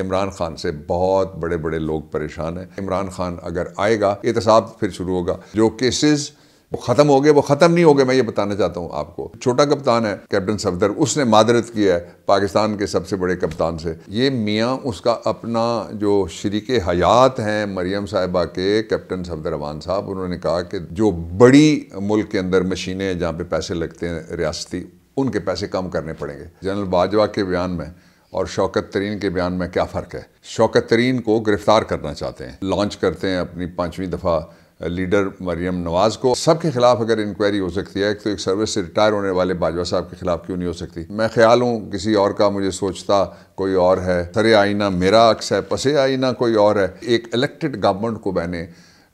इमरान खान से बहुत बड़े बड़े लोग परेशान हैं इमरान खान अगर आएगा एहतसाब फिर शुरू होगा जो केसेस वो ख़त्म हो गए वो ख़त्म नहीं हो गए मैं ये बताना चाहता हूँ आपको छोटा कप्तान है कैप्टन सफदर उसने मादरत किया है पाकिस्तान के सबसे बड़े कप्तान से ये मियाँ उसका अपना जो शर्क हयात हैं मरियम साहिबा के कैप्टन सफदर अवान साहब उन्होंने कहा कि जो बड़ी मुल्क के अंदर मशीनें जहाँ पर पैसे लगते हैं रियासती उनके पैसे कम करने पड़ेंगे जनरल बाजवा के बयान में और शौकत तरीन के बयान में क्या फ़र्क है शौकत तरीन को गिरफ़्तार करना चाहते हैं लॉन्च करते हैं अपनी पाँचवीं दफ़ा लीडर मरियम नवाज़ को सबके खिलाफ अगर इंक्वायरी हो सकती है तो एक सर्विस से रिटायर होने वाले बाजवा साहब के खिलाफ क्यों नहीं हो सकती मैं ख्याल हूँ किसी और का मुझे सोचता कोई और है सरे आईना मेरा अक्स है पसे आईना कोई और है एक इलेक्टेड गवर्नमेंट को मैंने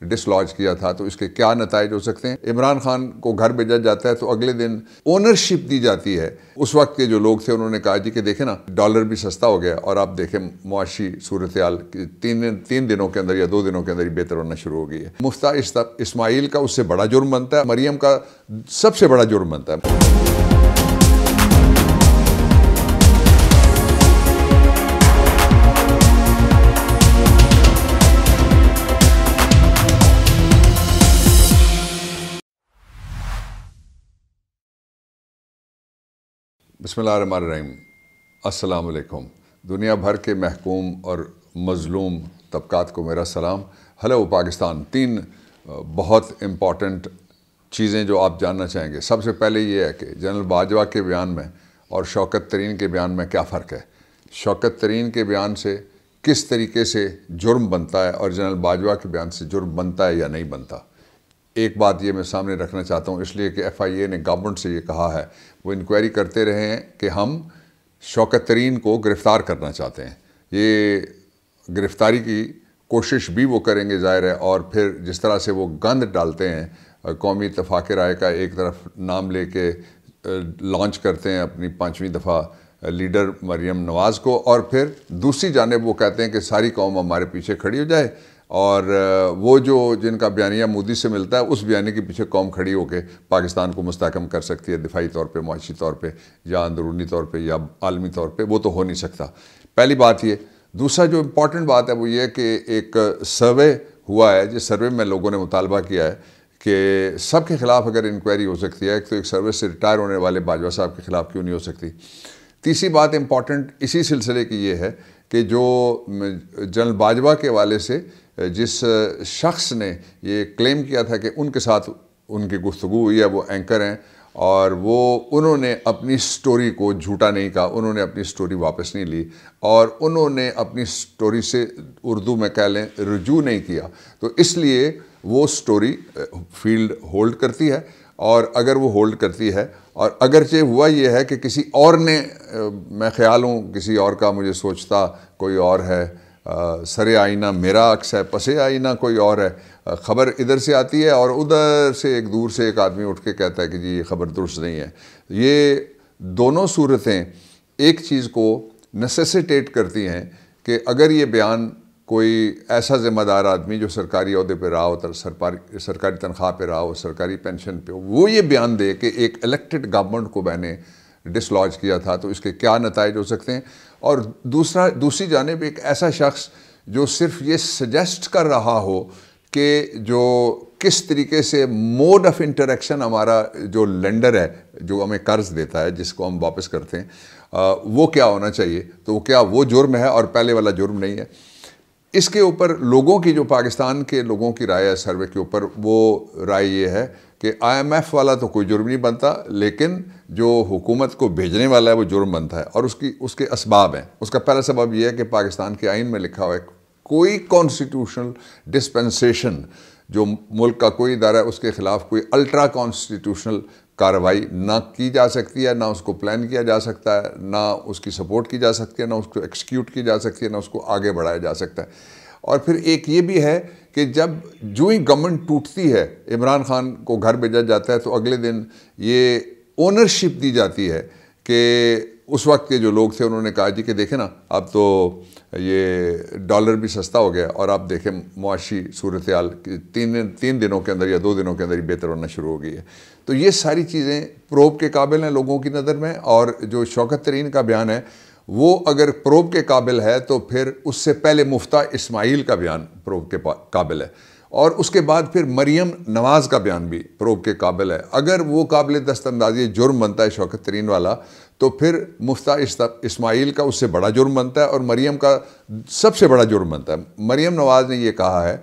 डिसलॉज किया था तो इसके क्या नतज हो सकते हैं इमरान खान को घर भेजा जाता है तो अगले दिन ओनरशिप दी जाती है उस वक्त के जो लोग थे उन्होंने कहा जी कि देखें ना डॉलर भी सस्ता हो गया और आप देखें मुआशी सूरत तीन तीन दिनों के अंदर या दो दिनों के अंदर ही बेहतर होना शुरू हो गई है मुफ्ता इस्माइल का उससे बड़ा जुर्म बनता है मरियम का सबसे बड़ा जुर्म बनता है अस्सलाम वालेकुम दुनिया भर के महकूम और मज़लूम तबक़ात को मेरा सलाम हेलो पाकिस्तान तीन बहुत इम्पॉर्टेंट चीज़ें जो आप जानना चाहेंगे सबसे पहले ये है कि जनरल बाजवा के बयान में और शौकत तरीन के बयान में क्या फ़र्क है शौकत तरीन के बयान से किस तरीके से जुर्म बनता है और जनरल बाजवा के बयान से जुर्म बनता है या नहीं बनता एक बात ये मैं सामने रखना चाहता हूँ इसलिए कि एफआईए ने गवर्नमेंट से ये कहा है वो इंक्वायरी करते रहे हैं कि हम शौकत तरीन को गिरफ़्तार करना चाहते हैं ये गिरफ़्तारी की कोशिश भी वो करेंगे ज़ाहिर है और फिर जिस तरह से वो गंद डालते हैं कौमी इतफाक़ राय का एक तरफ नाम ले लॉन्च करते हैं अपनी पाँचवीं दफ़ा लीडर मरियम नवाज़ को और फिर दूसरी जानब वो कहते हैं कि सारी कौम हमारे पीछे खड़ी हो जाए और वो जो जिनका बयानिया मोदी से मिलता है उस बयानी के पीछे कौम खड़ी होकर पाकिस्तान को मुस्तकम कर सकती है दिफाई तौर पर माशी तौर पर या अंदरूनी तौर पर या आलमी तौर पर वो तो हो नहीं सकता पहली बात ये दूसरा जो इम्पोर्टेंट बात है वो ये कि एक सर्वे हुआ है जिस सर्वे में लोगों ने मुतालबा किया है कि सब के ख़िलाफ़ अगर इंक्वायरी हो सकती है तो एक सर्वे से रिटायर होने वाले बाजवा साहब के ख़िलाफ़ क्यों नहीं हो सकती तीसरी बात इम्पॉर्टेंट इसी सिलसिले की ये है कि जो जनरल बाजवा के वाले से जिस शख्स ने ये क्लेम किया था कि उनके साथ उनकी गुफ्तु हुई है वो एंकर हैं और वो उन्होंने अपनी स्टोरी को झूठा नहीं कहा उन्होंने अपनी स्टोरी वापस नहीं ली और उन्होंने अपनी स्टोरी से उर्दू में कह लें रजू नहीं किया तो इसलिए वो स्टोरी फील्ड होल्ड करती है और अगर वो होल्ड करती है और अगरचे हुआ ये है कि किसी और ने मैं ख्याल हूँ किसी और का मुझे सोचता कोई और है सर आईना मेरा अक्स है पसे आईना कोई और है ख़बर इधर से आती है और उधर से एक दूर से एक आदमी उठ के कहता है कि जी ये ख़बर दुरुस्त नहीं है ये दोनों सूरतें एक चीज़ को नेसेसिटेट करती हैं कि अगर ये बयान कोई ऐसा ज़िम्मेदार आदमी जो सरकारी अहदे पर रहा हो सरकारी सरकारी तनख्वाह पर रहा हो सरकारी पेंशन पे हो वो ये बयान दे कि एक इलेक्टेड गवर्नमेंट को मैंने डिसलॉज किया था तो इसके क्या नतज हो सकते हैं और दूसरा दूसरी जानब एक ऐसा शख्स जो सिर्फ ये सजेस्ट कर रहा हो कि जो किस तरीके से मोड ऑफ इंटरेक्शन हमारा जो लेंडर है जो हमें कर्ज़ देता है जिसको हम वापस करते हैं आ, वो क्या होना चाहिए तो वो क्या वो जुर्म है और पहले वाला जुर्म नहीं है इसके ऊपर लोगों की जो पाकिस्तान के लोगों की राय है सर्वे के ऊपर वो राय ये है कि आईएमएफ वाला तो कोई जुर्म नहीं बनता लेकिन जो हुकूमत को भेजने वाला है वो जुर्म बनता है और उसकी उसके इसबाब हैं उसका पहला सबब यह है कि पाकिस्तान के आइन में लिखा हुआ है कोई कॉन्स्टिट्यूशनल डिस्पेंसेशन जो मुल्क का कोई इदारा है उसके ख़िलाफ़ कोई अल्ट्रा कॉन्स्टिट्यूशनल कार्रवाई ना की जा सकती है ना उसको प्लान किया जा सकता है ना उसकी सपोर्ट की जा सकती है ना उसको एक्सिक्यूट की जा सकती है ना उसको आगे बढ़ाया जा सकता है और फिर एक ये भी है कि जब जो ही गवर्नमेंट टूटती है इमरान खान को घर भेजा जाता है तो अगले दिन ये ओनरशिप दी जाती है कि उस वक्त के जो लोग थे उन्होंने कहा जी कि देखें ना अब तो ये डॉलर भी सस्ता हो गया और आप देखें मुआशी सूरत हाल तीन तीन दिनों के अंदर या दो दिनों के अंदर ही बेहतर होना शुरू हो गई है तो ये सारी चीज़ें प्रोब के काबिल हैं लोगों की नज़र में और जो शौकत तरीन का बयान है वो अगर प्रोब के काबिल है तो फिर उससे पहले मुफ्ता इस्माइल का बयान प्रोब के काबिल है और उसके बाद फिर मरियम नवाज़ का बयान भी प्रोब के काबिल है अगर वो काबिल दस्त अंदाजी जुर्म बनता है शौकत तरीन वाला तो फिर मुफ्ता इस्माइल का उससे बड़ा जुर्म बनता है और मरियम का सबसे बड़ा जुर्म बनता है मरियम नवाज़ ने यह कहा है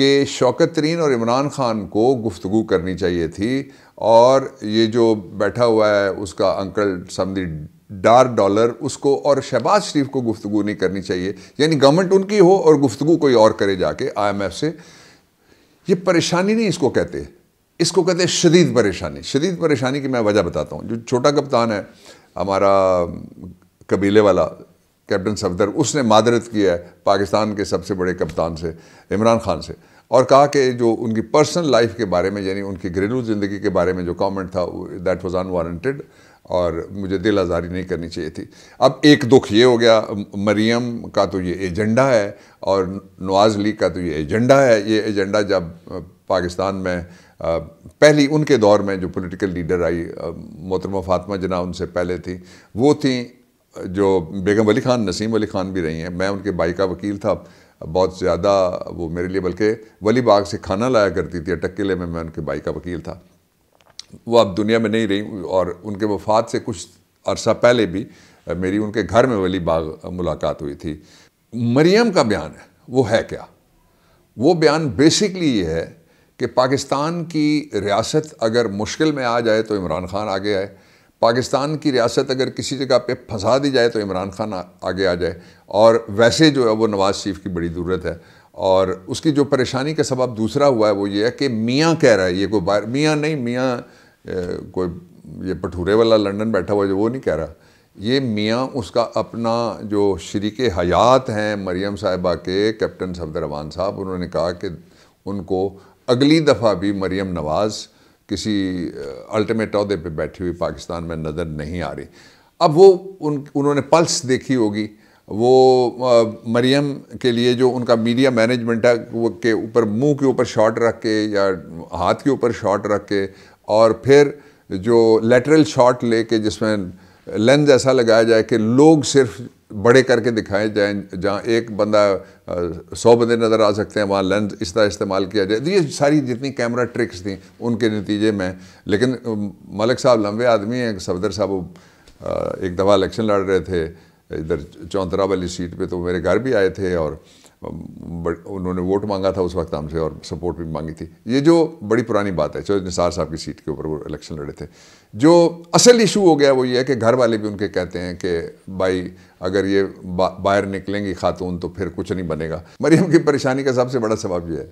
कि शौकत तरीन और इमरान ख़ान को गुफ्तु करनी चाहिए थी और ये जो बैठा हुआ है उसका अंकल समी डार डॉलर उसको और शहबाज शरीफ को गुफ्तु नहीं करनी चाहिए यानी गवर्नमेंट उनकी हो और गुफ्तु कोई और करे जाके आईएमएफ से ये परेशानी नहीं इसको कहते इसको कहते हैं शदीद परेशानी शदीद परेशानी की मैं वजह बताता हूँ जो छोटा कप्तान है हमारा कबीले वाला कैप्टन सफदर उसने मादरत किया है पाकिस्तान के सबसे बड़े कप्तान से इमरान खान से और कहा कि जो उनकी पर्सनल लाइफ के बारे में यानी उनकी घरेलू ज़िंदगी के बारे में जो कमेंट था दैट वाज अनवारंटेड और मुझे दिल आज़ारी नहीं करनी चाहिए थी अब एक दुख ये हो गया मरियम का तो ये एजेंडा है और नवाज़ लीग का तो ये एजेंडा है ये एजेंडा जब पाकिस्तान में पहली उनके दौर में जो पॉलिटिकल लीडर आई मोहतरमा फातमा जना उनसे पहले थी वो थी जो बेगम अली खान नसीम अली खान भी रही हैं मैं उनके भाई का वकील था बहुत ज़्यादा वो मेरे लिए बल्कि वली बाग से खाना लाया करती थी अटक में मैं उनके भाई का वकील था वो अब दुनिया में नहीं रही और उनके वफात से कुछ अरसा पहले भी मेरी उनके घर में वली बाग मुलाकात हुई थी मरियम का बयान है वो है क्या वो बयान बेसिकली ये है कि पाकिस्तान की रियासत अगर मुश्किल में आ जाए तो इमरान खान आगे आए पाकिस्तान की रियासत अगर किसी जगह पे फंसा दी जाए तो इमरान खान आगे आ जाए और वैसे जो है वो नवाज़ शरीफ की बड़ी ज़रूरत है और उसकी जो परेशानी का सबब दूसरा हुआ है वो ये है कि मियाँ कह रहा है ये को बाहर मियाँ नहीं मियाँ कोई ये भठूरे वाला लंदन बैठा हुआ जो वो नहीं कह रहा ये मियाँ उसका अपना जो शरीक हयात हैं मरियम साहिबा के कैप्टन सफदर रवान साहब उन्होंने कहा कि उनको अगली दफ़ा भी मरियम नवाज़ किसी अल्टीमेट अहदे पे बैठी हुई पाकिस्तान में नज़र नहीं आ रही अब वो उन उन्होंने पल्स देखी होगी वो आ, मरियम के लिए जो उनका मीडिया मैनेजमेंट है वो के ऊपर मुंह के ऊपर शॉट रख के या हाथ के ऊपर शॉट रख के और फिर जो लेटरल शॉट लेके जिसमें लेंस ऐसा लगाया जाए कि लोग सिर्फ बड़े करके दिखाए जाएं जहाँ एक बंदा सौ बंदे नज़र आ सकते हैं वहाँ लेंस इस तरह इस्तेमाल किया जाए तो ये सारी जितनी कैमरा ट्रिक्स थी उनके नतीजे में लेकिन मलिक साहब लंबे आदमी हैं सफदर साहब एक दफ़ा इलेक्शन लड़ रहे थे इधर चौंतरा वाली सीट पे तो मेरे घर भी आए थे और उन्होंने वोट मांगा था उस वक्त हमसे और सपोर्ट भी मांगी थी ये जो बड़ी पुरानी बात है चौधरी निसार साहब की सीट के ऊपर वो इलेक्शन लड़े थे जो असल इशू हो गया वो ये है कि घर वाले भी उनके कहते हैं कि भाई अगर ये बा, बाहर निकलेंगी खातून तो फिर कुछ नहीं बनेगा मरीम की परेशानी का सबसे बड़ा सबब यह है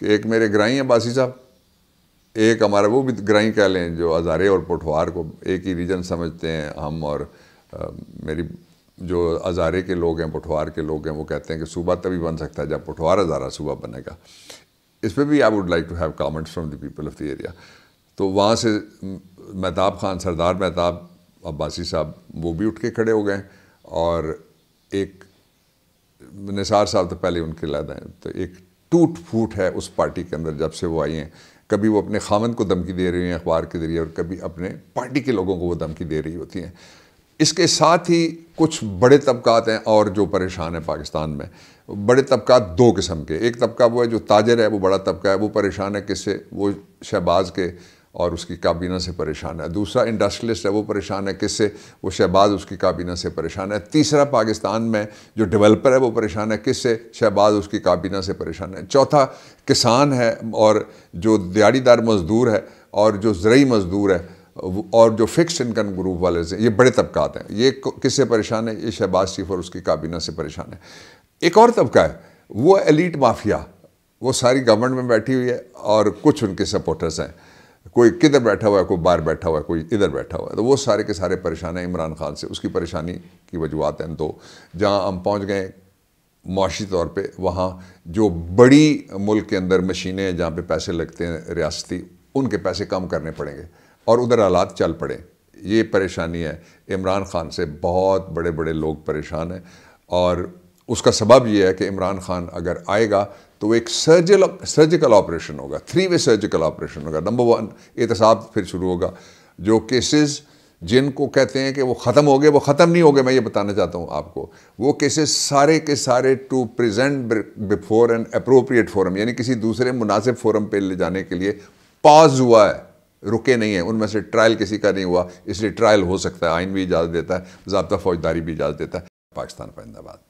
कि एक मेरे ग्राई हैं बासी साहब एक हमारा वो भी ग्राई कह लें जो हज़ारे और पोठवार को एक ही रीजन समझते हैं हम और आ, मेरी जो हज़ारे के लोग हैं पठवार के लोग हैं वो कहते हैं कि सूबा तभी बन सकता है जब पठवार हज़ारा सूबा बनेगा इस पर भी I would like to have comments from the people of the area तो वहाँ से महताब खान सरदार महताब अब्बासी साहब वो भी उठ के खड़े हो गए और एक निसार साहब तो पहले उनके लाद हैं तो एक टूट फूट है उस पार्टी के अंदर जब से वो आई हैं कभी वो अपने खामन को धमकी दे रही हैं अखबार के ज़रिए और कभी अपने पार्टी के लोगों को वो धमकी दे रही होती हैं इसके साथ ही कुछ बड़े तबकात हैं और जो परेशान हैं पाकिस्तान में बड़े तबकात दो किस्म के एक तबका वो है जो ताजर है वो बड़ा तबका है वो परेशान है किससे वो शहबाज के और उसकी काबीना से परेशान है दूसरा इंडस्ट्रियलिस्ट है वो परेशान है किससे वो शहबाज उसकी काबीना से परेशान है तीसरा पाकिस्तान में जो डेवलपर है वो परेशान है किससे शहबाज उसकी काबीना से परेशान है चौथा किसान है और जो दिहाड़ीदार मज़दूर है और जो ज़रूरी मज़दूर है और जो फिक्स्ड इनकम ग्रुप वाले से ये बड़े तबकात हैं ये किससे परेशान है ये शहबाज शरीफ और उसकी काबीना से परेशान है एक और तबका है वो एलिट माफिया वो सारी गवर्नमेंट में बैठी हुई है और कुछ उनके सपोर्टर्स हैं कोई किधर बैठा हुआ है कोई बाहर बैठा हुआ है कोई इधर बैठा हुआ है तो वो सारे के सारे परेशान हैं इमरान खान से उसकी परेशानी की वजूहत हैं तो जहाँ हम पहुँच गए माशी तौर पर वहाँ जो बड़ी मुल्क के अंदर मशीनें जहाँ पर पैसे लगते हैं रियासती उनके पैसे कम करने पड़ेंगे और उधर हालात चल पड़े ये परेशानी है इमरान खान से बहुत बड़े बड़े लोग परेशान हैं और उसका सबब यह है कि इमरान खान अगर आएगा तो एक सर्जल सर्जिकल ऑपरेशन होगा थ्री वे सर्जिकल ऑपरेशन होगा नंबर वन एहतसाब फिर शुरू होगा जो केसेस जिनको कहते हैं कि वो ख़त्म हो गए वो ख़त्म नहीं हो गए मैं ये बताना चाहता हूँ आपको वो केसेस सारे के सारे to present before an appropriate forum यानी किसी दूसरे मुनासिब फोरम पे ले जाने के लिए पॉज हुआ है रुके नहीं है उनमें से ट्रायल किसी का नहीं हुआ इसलिए ट्रायल हो सकता है आइन भी इजाज़त देता है जबता फौजदारी भी इजाज़त देता है पाकिस्तान परिंदाबाद